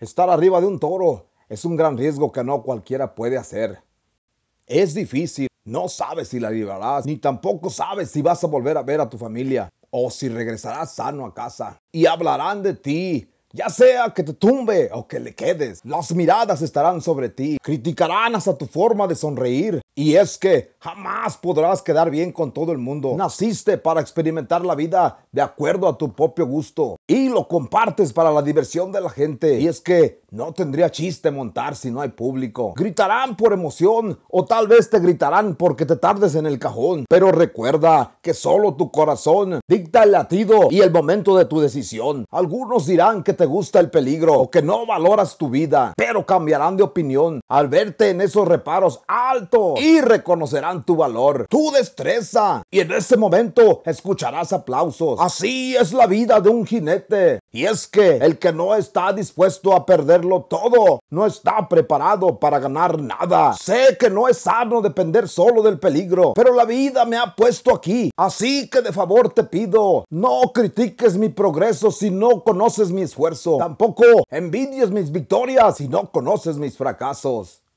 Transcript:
Estar arriba de un toro es un gran riesgo que no cualquiera puede hacer. Es difícil, no sabes si la llevarás. ni tampoco sabes si vas a volver a ver a tu familia o si regresarás sano a casa. Y hablarán de ti, ya sea que te tumbe o que le quedes. Las miradas estarán sobre ti, criticarán hasta tu forma de sonreír. Y es que Jamás podrás quedar bien con todo el mundo. Naciste para experimentar la vida de acuerdo a tu propio gusto y lo compartes para la diversión de la gente. Y es que no tendría chiste montar si no hay público. Gritarán por emoción o tal vez te gritarán porque te tardes en el cajón. Pero recuerda que solo tu corazón dicta el latido y el momento de tu decisión. Algunos dirán que te gusta el peligro o que no valoras tu vida, pero cambiarán de opinión al verte en esos reparos altos y reconocerán tu valor, tu destreza, y en ese momento escucharás aplausos. Así es la vida de un jinete. Y es que el que no está dispuesto a perderlo todo, no está preparado para ganar nada. Sé que no es sano depender solo del peligro, pero la vida me ha puesto aquí. Así que de favor te pido, no critiques mi progreso si no conoces mi esfuerzo. Tampoco envidies mis victorias si no conoces mis fracasos.